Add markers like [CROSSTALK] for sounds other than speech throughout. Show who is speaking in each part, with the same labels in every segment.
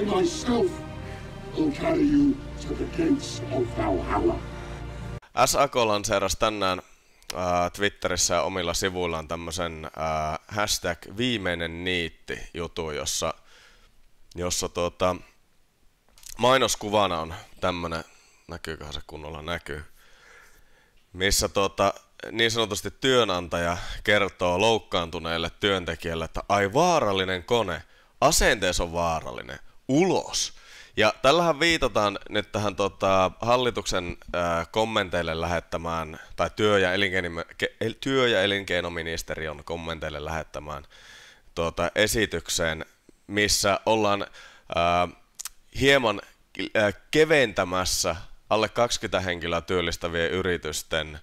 Speaker 1: I myself will carry you to the gates of Valhalla. SAK lanseerasi tänään äh, Twitterissä ja omilla sivuillaan tämmöisen äh, hashtag viimeinen niitti jutu, jossa, jossa tuota, mainoskuvana on tämmöinen, näkyyköhän se kunnolla näkyy, missä tuota, niin sanotusti työnantaja kertoo loukkaantuneelle työntekijälle, että ai vaarallinen kone, asenteessa on vaarallinen, ulos. Ja tällähän viitataan nyt tähän tota, hallituksen ää, kommenteille lähettämään, tai työ- ja, elinkeino- työ- ja elinkeinoministeriön kommenteille lähettämään tota, esitykseen, missä ollaan ää, hieman ää, keventämässä alle 20 henkilöä työllistävien yritysten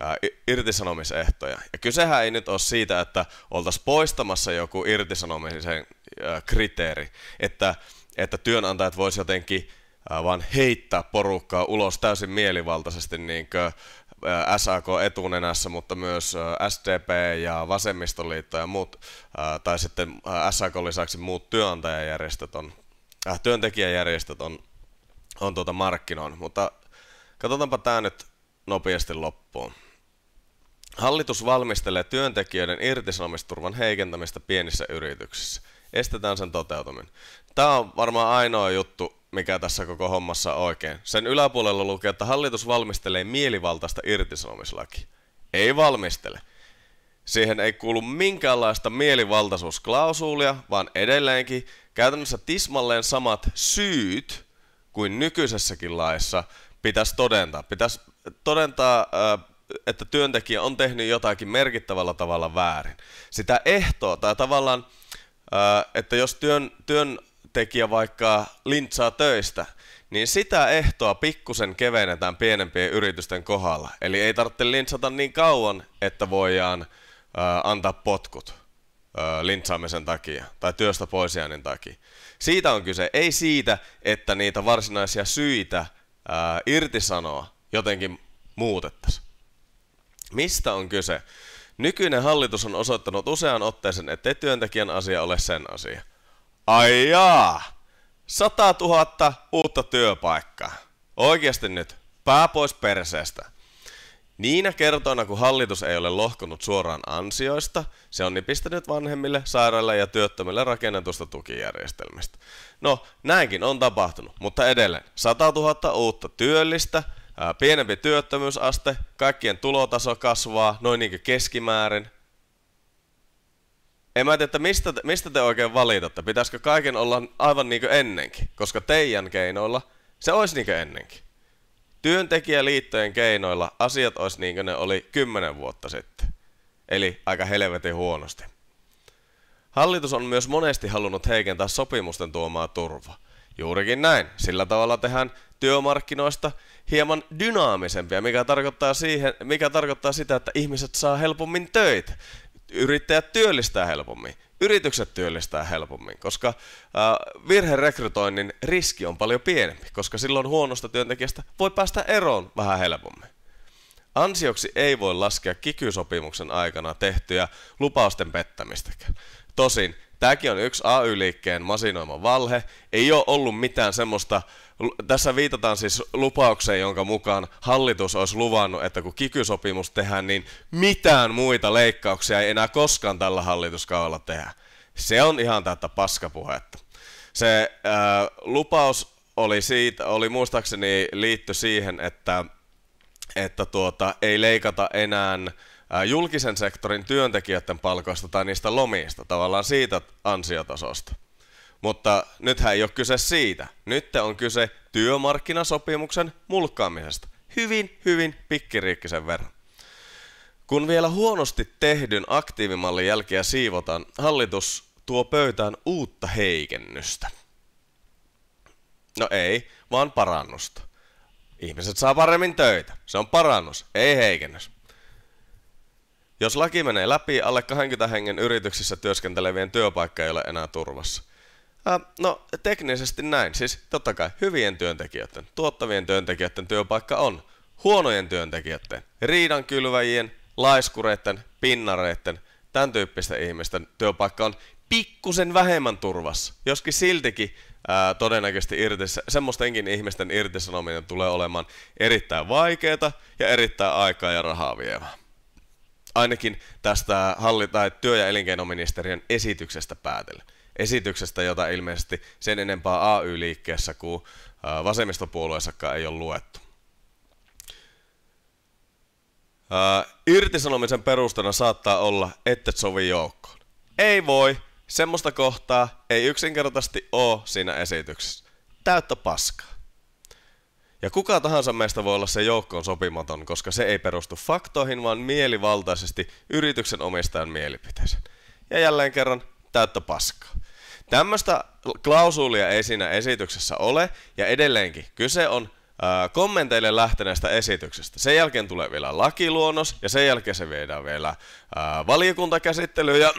Speaker 1: ää, irtisanomisehtoja. Ja kysehän ei nyt ole siitä, että oltaisiin poistamassa joku irtisanomisen kriteeri, että, että työnantajat voisivat jotenkin vaan heittää porukkaa ulos täysin mielivaltaisesti niin kuin SAK etunenässä, mutta myös SDP ja Vasemmistoliitto ja muut, tai sitten SAK lisäksi muut työnantajajärjestöt on, äh, työntekijäjärjestöt on, on tuota markkinoin. Mutta katsotaanpa tämä nyt nopeasti loppuun. Hallitus valmistelee työntekijöiden irtisanomisturvan heikentämistä pienissä yrityksissä – estetään sen toteutuminen. Tämä on varmaan ainoa juttu, mikä tässä koko hommassa on oikein. Sen yläpuolella lukee, että hallitus valmistelee mielivaltaista irtisanomislaki. Ei valmistele. Siihen ei kuulu minkäänlaista mielivaltaisuusklausuulia, vaan edelleenkin käytännössä tismalleen samat syyt kuin nykyisessäkin laissa pitäisi todentaa. Pitäisi todentaa, äh, että työntekijä on tehnyt jotakin merkittävällä tavalla väärin. Sitä ehtoa tai tavallaan että jos työn, työntekijä vaikka lintsaa töistä, niin sitä ehtoa pikkusen kevennetään pienempien yritysten kohdalla. Eli ei tarvitse lintsata niin kauan, että voidaan antaa potkut lintsaamisen takia tai työstä poisjäännin takia. Siitä on kyse, ei siitä, että niitä varsinaisia syitä irtisanoa jotenkin muutettaisiin. Mistä on kyse? Nykyinen hallitus on osoittanut usean otteeseen, ettei työntekijän asia ole sen asia. Ai jaa! 100 000 uutta työpaikkaa. Oikeasti nyt, pää pois perseestä. Niinä kertoina, kun hallitus ei ole lohkonut suoraan ansioista, se on nipistänyt vanhemmille, sairaille ja työttömille rakennetusta tukijärjestelmistä. No, näinkin on tapahtunut, mutta edelleen 100 000 uutta työllistä, pienempi työttömyysaste, kaikkien tulotaso kasvaa noin niin keskimäärin. En mä tiedä, että mistä te, mistä te oikein valitatte. Pitäisikö kaiken olla aivan niin kuin ennenkin? Koska teidän keinoilla se olisi niin kuin ennenkin. Työntekijäliittojen keinoilla asiat olisi niin kuin ne oli kymmenen vuotta sitten. Eli aika helvetin huonosti. Hallitus on myös monesti halunnut heikentää sopimusten tuomaa turvaa. Juurikin näin. Sillä tavalla tehdään työmarkkinoista hieman dynaamisempia, mikä tarkoittaa, siihen, mikä tarkoittaa sitä, että ihmiset saa helpommin töitä. Yrittäjät työllistää helpommin, yritykset työllistää helpommin, koska virherekrytoinnin riski on paljon pienempi, koska silloin huonosta työntekijästä voi päästä eroon vähän helpommin. Ansioksi ei voi laskea kikysopimuksen aikana tehtyjä lupausten pettämistäkään. Tosin Tämäkin on yksi AY-liikkeen masinoima valhe. Ei ole ollut mitään semmoista, tässä viitataan siis lupaukseen, jonka mukaan hallitus olisi luvannut, että kun kikysopimus tehdään, niin mitään muita leikkauksia ei enää koskaan tällä hallituskaudella tehdä. Se on ihan tätä paskapuhetta. Se ää, äh, lupaus oli, siitä, oli muistaakseni liitty siihen, että, että tuota, ei leikata enää julkisen sektorin työntekijöiden palkoista tai niistä lomista, tavallaan siitä ansiotasosta. Mutta nythän ei ole kyse siitä. Nyt on kyse työmarkkinasopimuksen mulkkaamisesta. Hyvin, hyvin pikkiriikkisen verran. Kun vielä huonosti tehdyn aktiivimallin jälkeä siivotaan, hallitus tuo pöytään uutta heikennystä. No ei, vaan parannusta. Ihmiset saa paremmin töitä. Se on parannus, ei heikennys. Jos laki menee läpi, alle 20 hengen yrityksissä työskentelevien työpaikka ei ole enää turvassa. Äh, no, teknisesti näin. Siis totta kai hyvien työntekijöiden, tuottavien työntekijöiden työpaikka on. Huonojen työntekijöiden, riidankylväjien, laiskureiden, pinnareiden, tämän tyyppisten ihmisten työpaikka on pikkusen vähemmän turvassa. Joskin siltikin ää, todennäköisesti irtis, semmoistenkin ihmisten irtisanominen tulee olemaan erittäin vaikeaa ja erittäin aikaa ja rahaa vievää ainakin tästä halli- tai työ- ja elinkeinoministeriön esityksestä päätellä. Esityksestä, jota ilmeisesti sen enempää AY-liikkeessä kuin vasemmistopuolueessakaan ei ole luettu. irtisanomisen perustana saattaa olla, että et sovi joukkoon. Ei voi, semmoista kohtaa ei yksinkertaisesti ole siinä esityksessä. Täyttä paskaa. Ja kuka tahansa meistä voi olla se joukkoon sopimaton, koska se ei perustu faktoihin, vaan mielivaltaisesti yrityksen omistajan mielipiteeseen. Ja jälleen kerran täyttä paskaa. Tämmöistä klausuulia ei siinä esityksessä ole, ja edelleenkin kyse on ää, kommenteille lähteneestä esityksestä. Sen jälkeen tulee vielä lakiluonnos, ja sen jälkeen se viedään vielä ää, valiokuntakäsittelyyn, ja,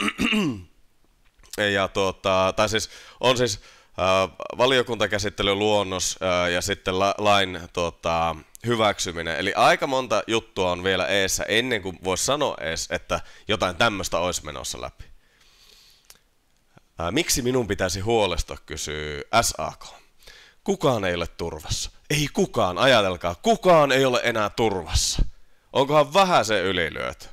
Speaker 1: [CLEARS THROAT] ja tuota, tai siis on siis Äh, valiokuntakäsittelyn luonnos äh, ja sitten lain tota, hyväksyminen. Eli aika monta juttua on vielä eessä ennen kuin voisi sanoa edes, että jotain tämmöistä olisi menossa läpi. Äh, miksi minun pitäisi huolestua, kysyy SAK. Kukaan ei ole turvassa. Ei kukaan, ajatelkaa, kukaan ei ole enää turvassa. Onkohan vähän se ylilyöty?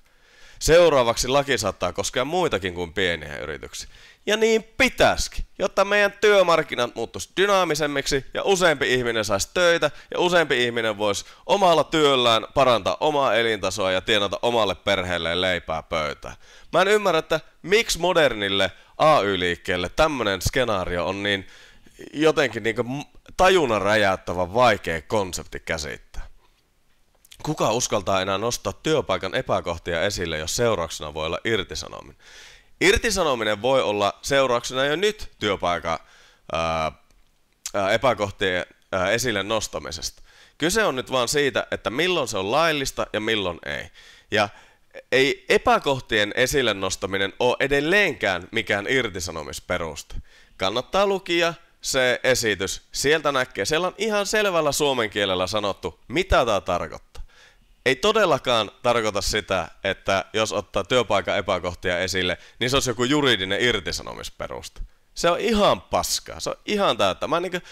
Speaker 1: Seuraavaksi laki saattaa koskea muitakin kuin pieniä yrityksiä. Ja niin pitäisikin, jotta meidän työmarkkinat muuttuisi dynaamisemmiksi ja useampi ihminen saisi töitä ja useampi ihminen voisi omalla työllään parantaa omaa elintasoa ja tienata omalle perheelleen leipää pöytään. Mä en ymmärrä, että miksi modernille AY-liikkeelle tämmöinen skenaario on niin jotenkin niin tajunnan räjäyttävä vaikea konsepti käsittää. Kuka uskaltaa enää nostaa työpaikan epäkohtia esille, jos seurauksena voi olla irtisanominen? Irtisanominen voi olla seurauksena jo nyt työpaikan ää, epäkohtien ää, esille nostamisesta. Kyse on nyt vaan siitä, että milloin se on laillista ja milloin ei. Ja ei epäkohtien esille nostaminen ole edelleenkään mikään irtisanomisperuste. Kannattaa lukia se esitys. Sieltä näkee, siellä on ihan selvällä suomen kielellä sanottu, mitä tämä tarkoittaa ei todellakaan tarkoita sitä, että jos ottaa työpaikan epäkohtia esille, niin se olisi joku juridinen irtisanomisperuste. Se on ihan paskaa. Se on ihan täyttä. Mä niin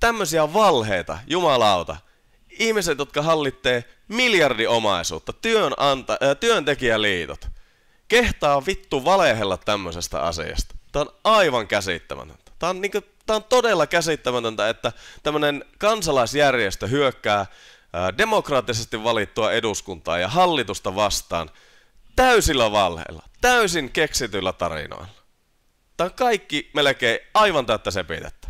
Speaker 1: tämmöisiä valheita, jumalauta. Ihmiset, jotka hallittee miljardiomaisuutta, työnanta, äh, työntekijäliitot, kehtaa vittu valehella tämmöisestä asiasta. Tämä on aivan käsittämätöntä. Tämä on, kuin, niinku, tämä on todella käsittämätöntä, että tämmöinen kansalaisjärjestö hyökkää demokraattisesti valittua eduskuntaa ja hallitusta vastaan täysillä valheilla, täysin keksityillä tarinoilla. Tämä on kaikki melkein aivan täyttä sepitettä.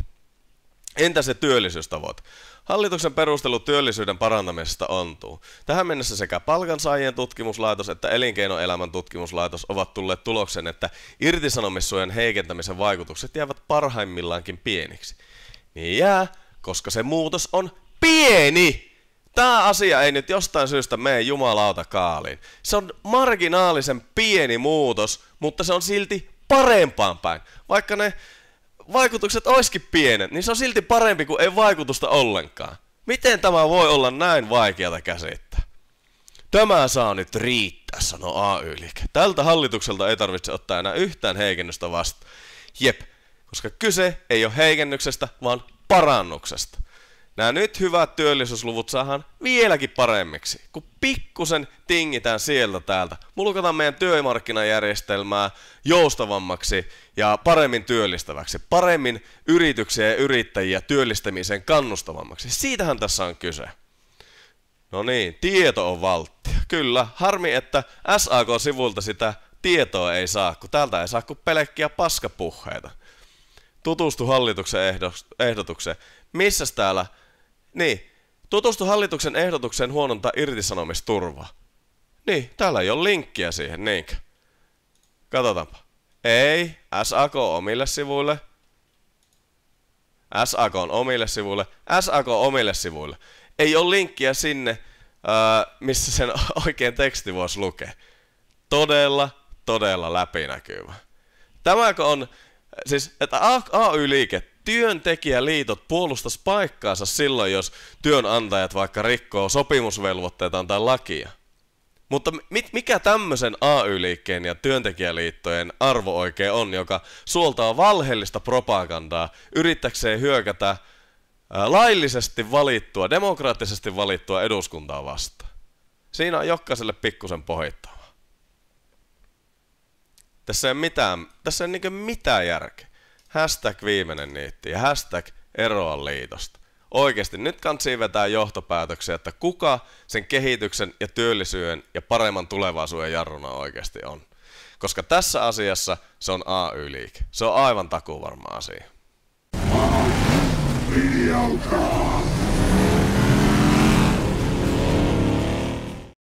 Speaker 1: Entä se työllisyystavoite? Hallituksen perustelu työllisyyden parantamisesta ontuu. Tähän mennessä sekä palkansaajien tutkimuslaitos että elinkeinoelämän tutkimuslaitos ovat tulleet tuloksen, että irtisanomissuojan heikentämisen vaikutukset jäävät parhaimmillaankin pieniksi. Niin jää, koska se muutos on pieni! Tämä asia ei nyt jostain syystä mene jumalauta kaaliin. Se on marginaalisen pieni muutos, mutta se on silti parempaan päin. Vaikka ne vaikutukset olisikin pienet, niin se on silti parempi kuin ei vaikutusta ollenkaan. Miten tämä voi olla näin vaikeata käsittää? Tämä saa nyt riittää, sanoo AY-liike. Tältä hallitukselta ei tarvitse ottaa enää yhtään heikennystä vastaan. Jep, koska kyse ei ole heikennyksestä, vaan parannuksesta nämä nyt hyvät työllisyysluvut saadaan vieläkin paremmiksi, kun pikkusen tingitään sieltä täältä. Mulkataan meidän työmarkkinajärjestelmää joustavammaksi ja paremmin työllistäväksi, paremmin yrityksiä ja yrittäjiä työllistämiseen kannustavammaksi. Siitähän tässä on kyse. No niin, tieto on valttia. Kyllä, harmi, että SAK-sivulta sitä tietoa ei saa, kun täältä ei saa kuin pelkkiä paskapuheita. Tutustu hallituksen ehdotukseen. Missäs täällä niin. Tutustu hallituksen ehdotukseen huonontaa irtisanomisturvaa. Niin, täällä ei ole linkkiä siihen, niinkö? Katsotaanpa. Ei, SAK omille sivuille. SAK on omille sivuille. SAK omille sivuille. Ei ole linkkiä sinne, missä sen [LAUGHS] oikein teksti voisi lukea. Todella, todella läpinäkyvä. Tämäkö on, siis, että AY-liike työntekijäliitot puolustas paikkaansa silloin, jos työnantajat vaikka rikkoo sopimusvelvoitteitaan tai lakia. Mutta mit, mikä tämmöisen AY-liikkeen ja työntekijäliittojen arvo oikein on, joka suoltaa valheellista propagandaa yrittäkseen hyökätä laillisesti valittua, demokraattisesti valittua eduskuntaa vastaan? Siinä on jokaiselle pikkusen pohittavaa. Tässä ei ole mitään, tässä ei ole niin mitään järkeä hashtag viimeinen niitti ja hashtag eroa liitosta. Oikeasti nyt kansi vetää johtopäätöksiä, että kuka sen kehityksen ja työllisyyden ja paremman tulevaisuuden jarruna oikeasti on. Koska tässä asiassa se on AY-liike. Se on aivan takuvarma asia. Linjalta.